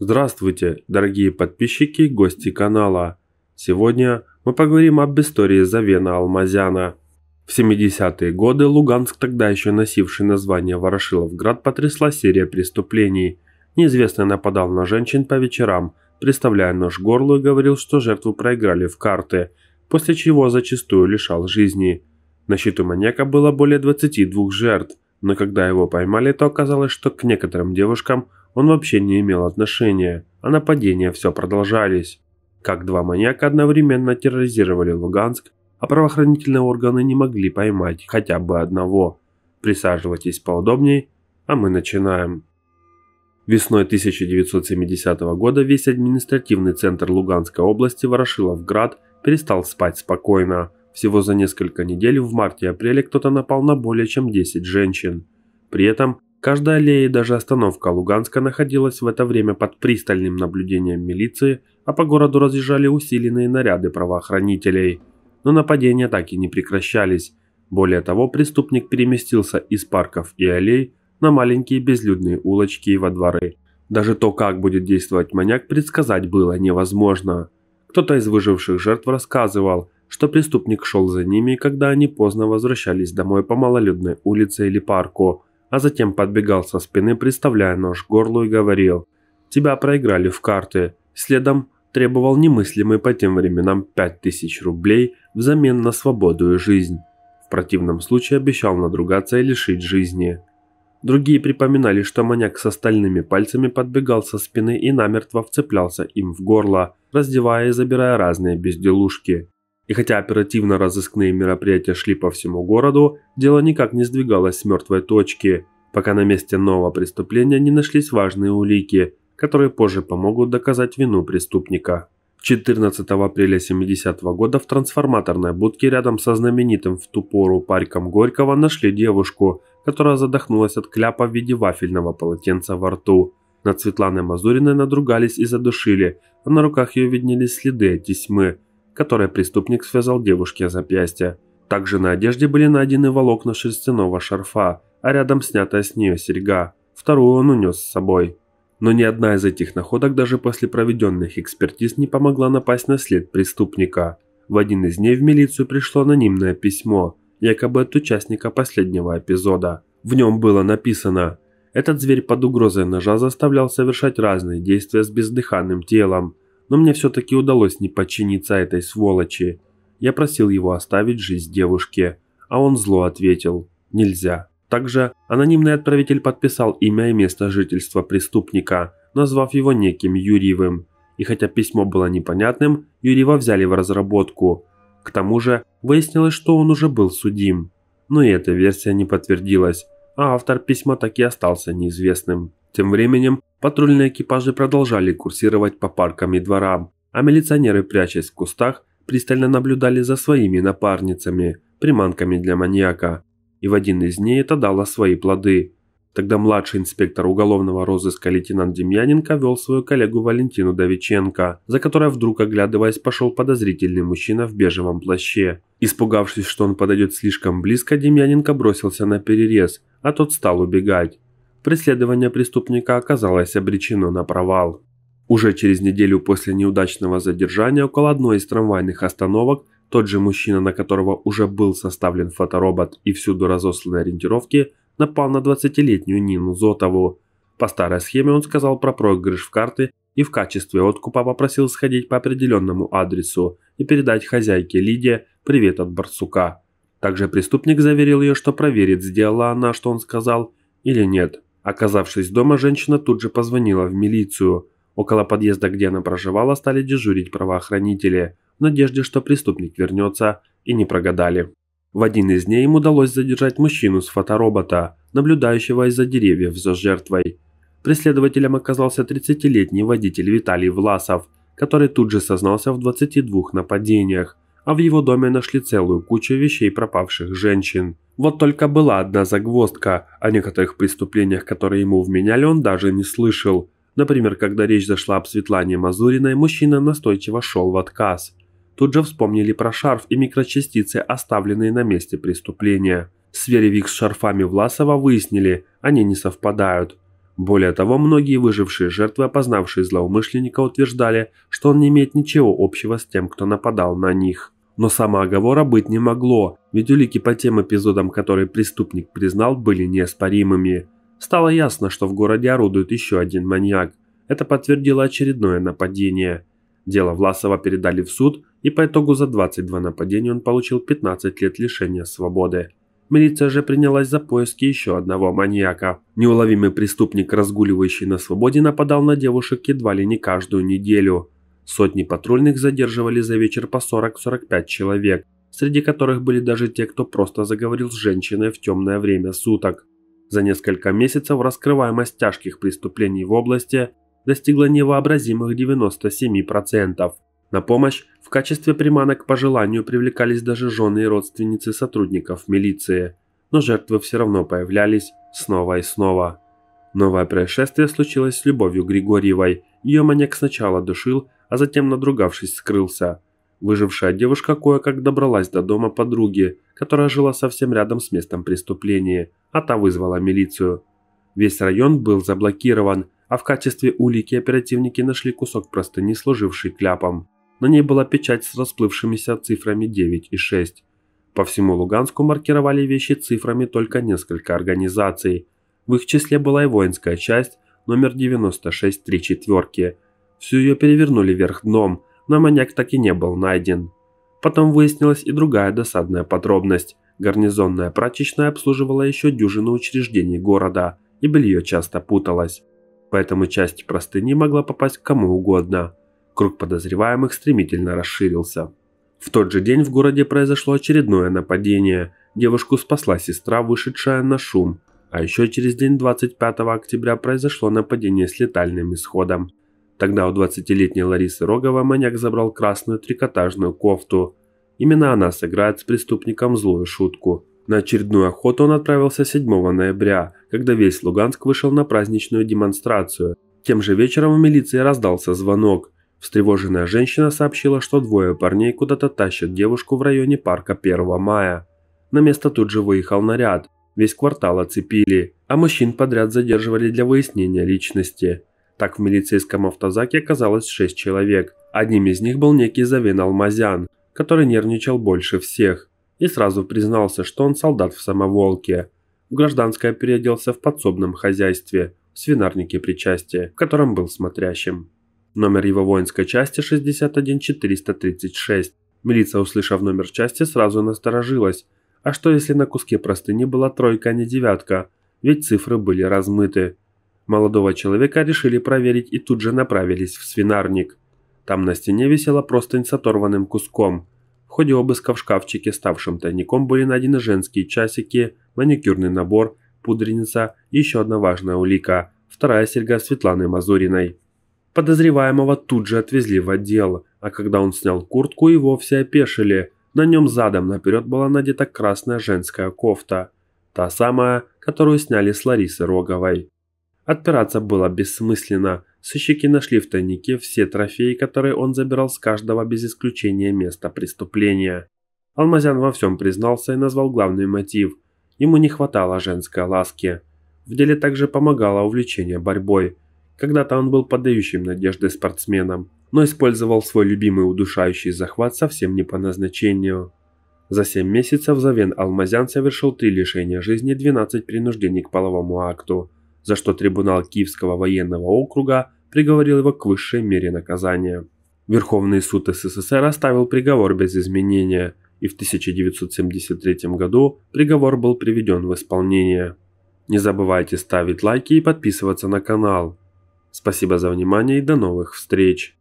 Здравствуйте, дорогие подписчики и гости канала. Сегодня мы поговорим об истории Завена Алмазяна. В 70-е годы Луганск, тогда еще носивший название Ворошиловград, потрясла серия преступлений. Неизвестный нападал на женщин по вечерам, приставляя нож к горлу и говорил, что жертву проиграли в карты, после чего зачастую лишал жизни. На счету маньяка было более 22 жертв, но когда его поймали, то оказалось, что к некоторым девушкам он вообще не имел отношения, а нападения все продолжались. Как два маньяка одновременно терроризировали Луганск, а правоохранительные органы не могли поймать хотя бы одного. Присаживайтесь поудобней, а мы начинаем. Весной 1970 года весь административный центр Луганской области Ворошиловград перестал спать спокойно. Всего за несколько недель в марте-апреле кто-то напал на более чем 10 женщин. При этом Каждая аллея и даже остановка Луганска находилась в это время под пристальным наблюдением милиции, а по городу разъезжали усиленные наряды правоохранителей. Но нападения так и не прекращались. Более того, преступник переместился из парков и аллей на маленькие безлюдные улочки и во дворы. Даже то, как будет действовать маньяк, предсказать было невозможно. Кто-то из выживших жертв рассказывал, что преступник шел за ними, когда они поздно возвращались домой по малолюдной улице или парку – а затем подбегал со спины, представляя нож к горлу и говорил «Тебя проиграли в карты», следом требовал немыслимые по тем временам 5000 рублей взамен на свободу и жизнь. В противном случае обещал надругаться и лишить жизни. Другие припоминали, что маньяк с остальными пальцами подбегал со спины и намертво вцеплялся им в горло, раздевая и забирая разные безделушки. И хотя оперативно-розыскные мероприятия шли по всему городу, дело никак не сдвигалось с мертвой точки, пока на месте нового преступления не нашлись важные улики, которые позже помогут доказать вину преступника. 14 апреля 70 -го года в трансформаторной будке рядом со знаменитым в ту пору парком Горького нашли девушку, которая задохнулась от кляпа в виде вафельного полотенца во рту. Над Светланой Мазуриной надругались и задушили, а на руках ее виднелись следы от тесьмы – которой преступник связал девушке запястье. Также на одежде были найдены волокна шерстяного шарфа, а рядом снятая с нее серьга. Вторую он унес с собой. Но ни одна из этих находок даже после проведенных экспертиз не помогла напасть на след преступника. В один из дней в милицию пришло анонимное письмо, якобы от участника последнего эпизода. В нем было написано «Этот зверь под угрозой ножа заставлял совершать разные действия с бездыханным телом, но мне все-таки удалось не подчиниться этой сволочи. Я просил его оставить жизнь девушке, а он зло ответил «нельзя». Также анонимный отправитель подписал имя и место жительства преступника, назвав его неким Юрьевым. И хотя письмо было непонятным, Юрьева взяли в разработку. К тому же выяснилось, что он уже был судим. Но и эта версия не подтвердилась, а автор письма так и остался неизвестным. Тем временем Патрульные экипажи продолжали курсировать по паркам и дворам, а милиционеры, прячась в кустах, пристально наблюдали за своими напарницами, приманками для маньяка. И в один из дней это дало свои плоды. Тогда младший инспектор уголовного розыска лейтенант Демьяненко вел свою коллегу Валентину Давиченко, за которой вдруг оглядываясь пошел подозрительный мужчина в бежевом плаще. Испугавшись, что он подойдет слишком близко, Демьяненко бросился на перерез, а тот стал убегать преследование преступника оказалось обречено на провал. Уже через неделю после неудачного задержания около одной из трамвайных остановок тот же мужчина, на которого уже был составлен фоторобот и всюду разосланы ориентировки, напал на 20-летнюю Нину Зотову. По старой схеме он сказал про проигрыш в карты и в качестве откупа попросил сходить по определенному адресу и передать хозяйке Лиде привет от Барсука. Также преступник заверил ее, что проверит, сделала она, что он сказал, или нет – Оказавшись дома, женщина тут же позвонила в милицию. Около подъезда, где она проживала, стали дежурить правоохранители, в надежде, что преступник вернется, и не прогадали. В один из дней им удалось задержать мужчину с фоторобота, наблюдающего из-за деревьев за жертвой. Преследователем оказался 30-летний водитель Виталий Власов, который тут же сознался в 22 нападениях, а в его доме нашли целую кучу вещей пропавших женщин – вот только была одна загвоздка, о некоторых преступлениях, которые ему вменяли, он даже не слышал. Например, когда речь зашла об Светлане Мазуриной, мужчина настойчиво шел в отказ. Тут же вспомнили про шарф и микрочастицы, оставленные на месте преступления. Сверив их с шарфами Власова, выяснили, они не совпадают. Более того, многие выжившие жертвы, опознавшие злоумышленника, утверждали, что он не имеет ничего общего с тем, кто нападал на них. Но самооговора быть не могло, ведь улики по тем эпизодам, которые преступник признал, были неоспоримыми. Стало ясно, что в городе орудует еще один маньяк. Это подтвердило очередное нападение. Дело Власова передали в суд, и по итогу за 22 нападения он получил 15 лет лишения свободы. Милиция же принялась за поиски еще одного маньяка. Неуловимый преступник, разгуливающий на свободе, нападал на девушек едва ли не каждую неделю. Сотни патрульных задерживали за вечер по 40-45 человек, среди которых были даже те, кто просто заговорил с женщиной в темное время суток. За несколько месяцев раскрываемость тяжких преступлений в области достигла невообразимых 97%. На помощь в качестве приманок по желанию привлекались даже жены и родственницы сотрудников милиции. Но жертвы все равно появлялись снова и снова. Новое происшествие случилось с Любовью Григорьевой. Ее маньяк сначала душил, а затем, надругавшись, скрылся. Выжившая девушка кое-как добралась до дома подруги, которая жила совсем рядом с местом преступления, а та вызвала милицию. Весь район был заблокирован, а в качестве улики оперативники нашли кусок простыни, служивший кляпом. На ней была печать с расплывшимися цифрами 9 и 6. По всему Луганску маркировали вещи цифрами только несколько организаций. В их числе была и воинская часть номер 96 три четверки – Всю ее перевернули вверх дном, но маньяк так и не был найден. Потом выяснилась и другая досадная подробность. Гарнизонная прачечная обслуживала еще дюжину учреждений города, и белье часто путалось. Поэтому часть простыни могла попасть к кому угодно. Круг подозреваемых стремительно расширился. В тот же день в городе произошло очередное нападение. Девушку спасла сестра, вышедшая на шум. А еще через день 25 октября произошло нападение с летальным исходом. Тогда у 20-летней Ларисы Рогова маньяк забрал красную трикотажную кофту. Именно она сыграет с преступником злую шутку. На очередную охоту он отправился 7 ноября, когда весь Луганск вышел на праздничную демонстрацию. Тем же вечером в милиции раздался звонок. Встревоженная женщина сообщила, что двое парней куда-то тащат девушку в районе парка 1 мая. На место тут же выехал наряд. Весь квартал оцепили, а мужчин подряд задерживали для выяснения личности. Так в милицейском автозаке оказалось шесть человек. Одним из них был некий Завин Алмазян, который нервничал больше всех и сразу признался, что он солдат в самоволке. В гражданское переоделся в подсобном хозяйстве, в свинарнике причастия, в котором был смотрящим. Номер его воинской части 61436. Милиция, услышав номер части, сразу насторожилась. А что если на куске простыни была тройка, а не девятка? Ведь цифры были размыты. Молодого человека решили проверить и тут же направились в свинарник. Там на стене висела простынь с оторванным куском. В ходе обыска в шкафчике, ставшем тайником, были найдены женские часики, маникюрный набор, пудреница и еще одна важная улика – вторая серьга Светланы Мазуриной. Подозреваемого тут же отвезли в отдел, а когда он снял куртку, его все опешили. На нем задом наперед была надета красная женская кофта. Та самая, которую сняли с Ларисы Роговой. Отпираться было бессмысленно. Сыщики нашли в тайнике все трофеи, которые он забирал с каждого без исключения места преступления. Алмазян во всем признался и назвал главный мотив. Ему не хватало женской ласки. В деле также помогало увлечение борьбой. Когда-то он был подающим надежды спортсменом, но использовал свой любимый удушающий захват совсем не по назначению. За 7 месяцев Завен Алмазян совершил 3 лишения жизни и 12 принуждений к половому акту за что трибунал Киевского военного округа приговорил его к высшей мере наказания. Верховный суд СССР оставил приговор без изменения, и в 1973 году приговор был приведен в исполнение. Не забывайте ставить лайки и подписываться на канал. Спасибо за внимание и до новых встреч!